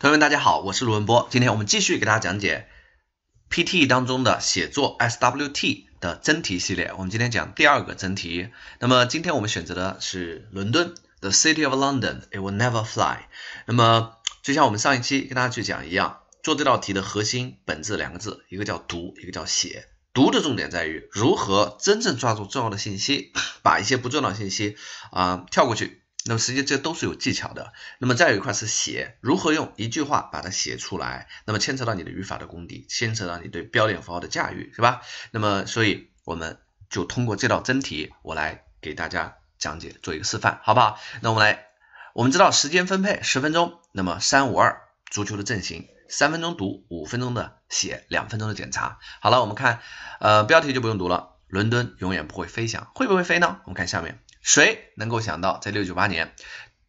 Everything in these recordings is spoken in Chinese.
同学们，大家好，我是卢文波。今天我们继续给大家讲解 PTE 当中的写作 SWT 的真题系列。我们今天讲第二个真题。那么今天我们选择的是伦敦，The City of London It Will Never Fly。那么就像我们上一期跟大家去讲一样，做这道题的核心本质两个字，一个叫读，一个叫写。读的重点在于如何真正抓住重要的信息，把一些不重要的信息啊跳过去。那么实际这都是有技巧的，那么再有一块是写，如何用一句话把它写出来，那么牵扯到你的语法的功底，牵扯到你对标点符号的驾驭，是吧？那么所以我们就通过这道真题，我来给大家讲解做一个示范，好不好？那我们来，我们知道时间分配十分钟，那么三五二足球的阵型，三分钟读，五分钟的写，两分钟的检查。好了，我们看，呃，标题就不用读了，伦敦永远不会飞翔，会不会飞呢？我们看下面。谁能够想到，在六九八年，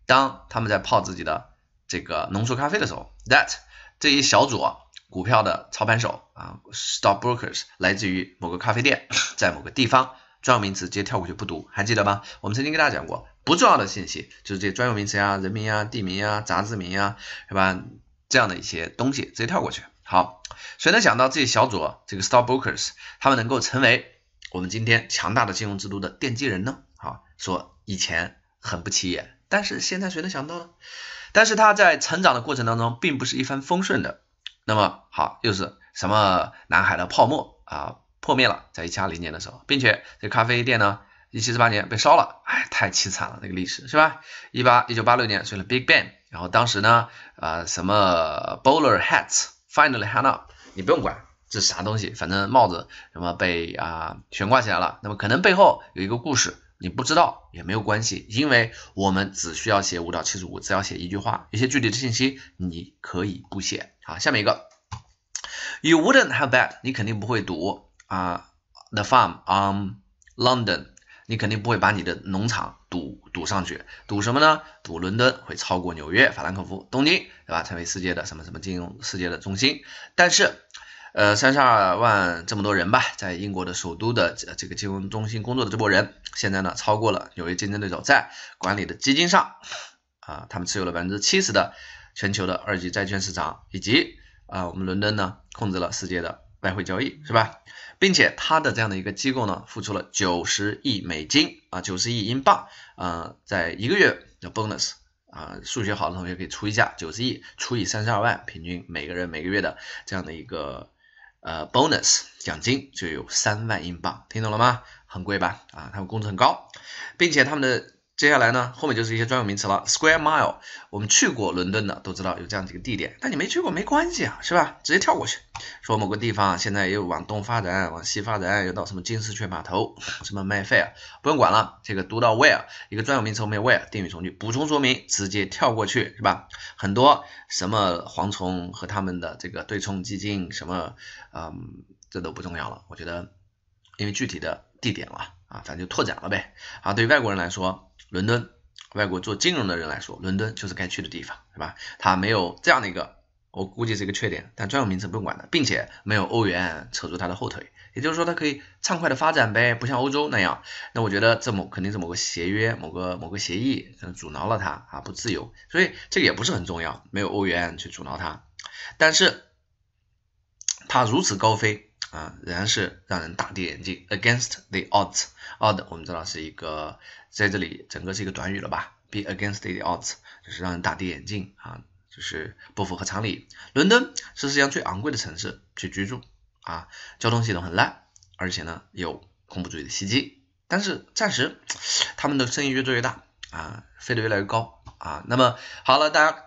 当他们在泡自己的这个浓缩咖啡的时候，that 这一小组股票的操盘手啊，stockbrokers 来自于某个咖啡店，在某个地方，专有名词直接跳过去不读，还记得吗？我们曾经跟大家讲过，不重要的信息就是这些专有名词呀、人名呀、地名呀、杂志名呀，是吧？这样的一些东西直接跳过去。好，谁能想到这些小组这个 stockbrokers 他们能够成为我们今天强大的金融制度的奠基人呢？好说，以前很不起眼，但是现在谁能想到呢？但是他在成长的过程当中，并不是一帆风顺的。那么好，又是什么南海的泡沫啊破灭了，在一七二零年的时候，并且这咖啡店呢，一七四八年被烧了，哎，太凄惨了那个历史是吧？一八一九八六年，随了 Big Bang，然后当时呢，啊什么 Bowler Hats finally hung up，你不用管这是啥东西，反正帽子什么被啊悬挂起来了，那么可能背后有一个故事。你不知道也没有关系，因为我们只需要写五到七十五，只要写一句话，一些具体的信息你可以不写。好，下面一个，You wouldn't have bet，你肯定不会赌啊，the farm on London，你肯定不会把你的农场赌赌上去，赌什么呢？赌伦敦会超过纽约、法兰克福、东京，对吧？成为世界的什么什么金融世界的中心，但是。呃，三十二万这么多人吧，在英国的首都的这个金融中心工作的这波人，现在呢超过了纽约竞争对手在管理的基金上，啊，他们持有了百分之七十的全球的二级债券市场，以及啊，我们伦敦呢控制了世界的外汇交易，是吧？并且他的这样的一个机构呢，付出了九十亿美金啊，九十亿英镑啊，在一个月的 bonus，啊，数学好的同学可以除一下，九十亿除以三十二万，平均每个人每个月的这样的一个。呃，bonus 奖金就有三万英镑，听懂了吗？很贵吧？啊，他们工资很高，并且他们的。接下来呢，后面就是一些专有名词了。Square Mile，我们去过伦敦的都知道有这样几个地点，但你没去过没关系啊，是吧？直接跳过去，说某个地方现在又往东发展，往西发展，又到什么金丝雀码头，什么 Mayfair，不用管了。这个读到 Where 一个专有名词，Where 后面定语从句补充说明，直接跳过去，是吧？很多什么蝗虫和他们的这个对冲基金，什么嗯，这都不重要了。我觉得，因为具体的地点了啊，反正就拓展了呗。啊，对于外国人来说。伦敦，外国做金融的人来说，伦敦就是该去的地方，是吧？它没有这样的一个，我估计是一个缺点，但专有名词不用管的，并且没有欧元扯住它的后腿，也就是说它可以畅快的发展呗，不像欧洲那样。那我觉得这某肯定是某个协约、某个某个协议，可能阻挠了它啊，不自由。所以这个也不是很重要，没有欧元去阻挠它，但是它如此高飞。啊，仍然是让人大跌眼镜。Against the odds，odds 我们知道是一个，在这里整个是一个短语了吧？Be against the odds 就是让人大跌眼镜啊，就是不符合常理。伦敦是世界上最昂贵的城市去居住啊，交通系统很烂，而且呢有恐怖主义的袭击。但是暂时他们的生意越做越大啊，飞得越来越高啊。那么好了，大家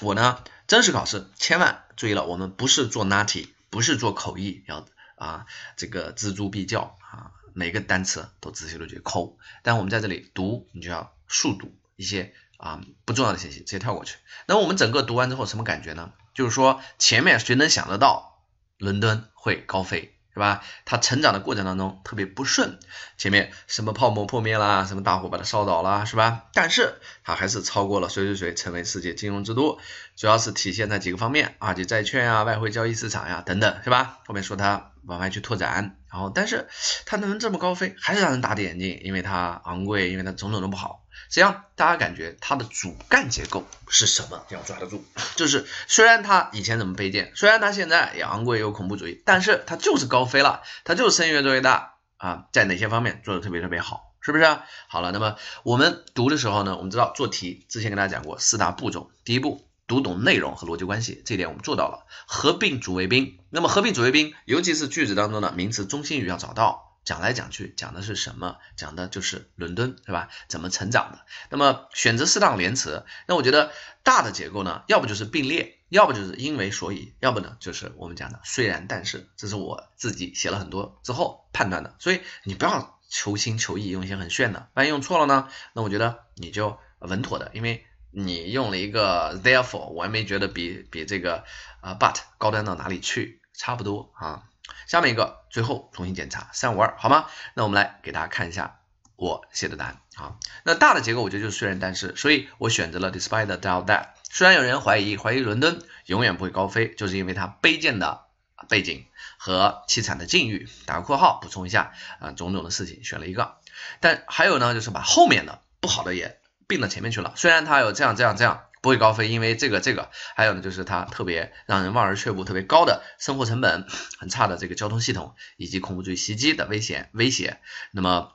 我呢，真实考试千万注意了，我们不是做 n a t t y 不是做口译要。啊，这个锱铢必较啊，每个单词都仔细的去抠。但我们在这里读，你就要速读一些啊不重要的信息，直接跳过去。那我们整个读完之后什么感觉呢？就是说前面谁能想得到伦敦会高飞，是吧？它成长的过程当中特别不顺，前面什么泡沫破灭啦，什么大火把它烧倒了，是吧？但是它还是超过了谁谁谁，成为世界金融之都，主要是体现在几个方面啊，就债券啊、外汇交易市场呀等等，是吧？后面说它。往外去拓展，然后但是它能这么高飞，还是让人大跌眼镜，因为它昂贵，因为它种种都不好。实际上，大家感觉它的主干结构是什么？要抓得住，就是虽然它以前怎么卑贱，虽然它现在也昂贵又恐怖主义，但是它就是高飞了，它就是声音越做越大啊，在哪些方面做的特别特别好，是不是？好了，那么我们读的时候呢，我们知道做题之前跟大家讲过四大步骤，第一步。读懂内容和逻辑关系，这一点我们做到了。合并主谓宾，那么合并主谓宾，尤其是句子当中的名词中心语要找到。讲来讲去讲的是什么？讲的就是伦敦，是吧？怎么成长的？那么选择适当连词，那我觉得大的结构呢，要不就是并列，要不就是因为所以，要不呢就是我们讲的虽然但是。这是我自己写了很多之后判断的，所以你不要求新求异，用一些很炫的，万一用错了呢？那我觉得你就稳妥的，因为。你用了一个 therefore，我也没觉得比比这个啊 but 高端到哪里去，差不多啊。下面一个，最后重新检查三五二好吗？那我们来给大家看一下我写的答案啊。那大的结构我觉得就是虽然但是，所以我选择了 despite doubt that。虽然有人怀疑怀疑伦敦永远不会高飞，就是因为它卑贱的背景和凄惨的境遇。打个括号补充一下啊，种种的事情选了一个。但还有呢，就是把后面的不好的也。并到前面去了，虽然它有这样这样这样不会高飞，因为这个这个，还有呢就是它特别让人望而却步，特别高的生活成本，很差的这个交通系统，以及恐怖主义袭击的危险威胁。那么，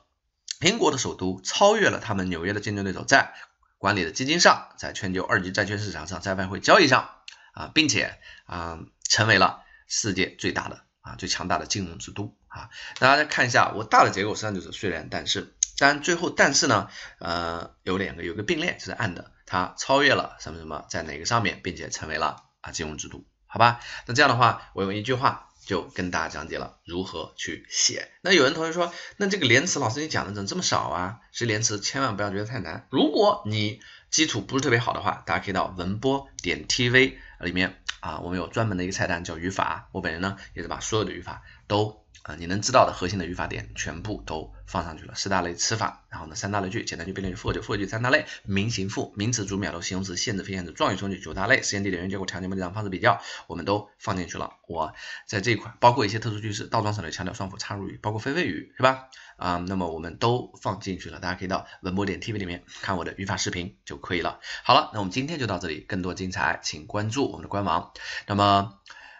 英国的首都超越了他们纽约的竞争对手，在管理的基金上，在全球二级债券市场上，在外汇交易上啊，并且啊成为了世界最大的啊最强大的金融之都啊。大家看一下，我大的结构实际上就是虽然但是。但最后，但是呢，呃，有两个，有个并列，就是 and，它超越了什么什么，在哪个上面，并且成为了啊金融制度，好吧？那这样的话，我用一句话就跟大家讲解了如何去写。那有人同学说，那这个连词，老师你讲的怎么这么少啊？其实连词千万不要觉得太难，如果你基础不是特别好的话，大家可以到文波点 tv 里面啊，我们有专门的一个菜单叫语法，我本人呢也是把所有的语法。都啊，你能知道的核心的语法点全部都放上去了，四大类词法，然后呢三大类句，简单句、变列句、复合句、复合句三大类，名形复，名词主表头，形容词限制非限制，状语从句九大类，时间地点原因结果条件目的让方式比较，我们都放进去了。我在这一块包括一些特殊句式，倒装省略、强调、双辅、插入语，包括非谓语，是吧？啊，那么我们都放进去了，大家可以到文博点 TV 里面看我的语法视频就可以了。好了，那我们今天就到这里，更多精彩，请关注我们的官网。那么，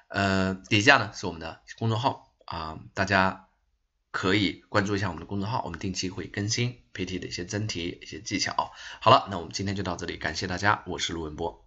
呃，底下呢是我们的公众号。啊，大家可以关注一下我们的公众号，我们定期会更新 PT 的一些真题、一些技巧。好了，那我们今天就到这里，感谢大家，我是陆文波。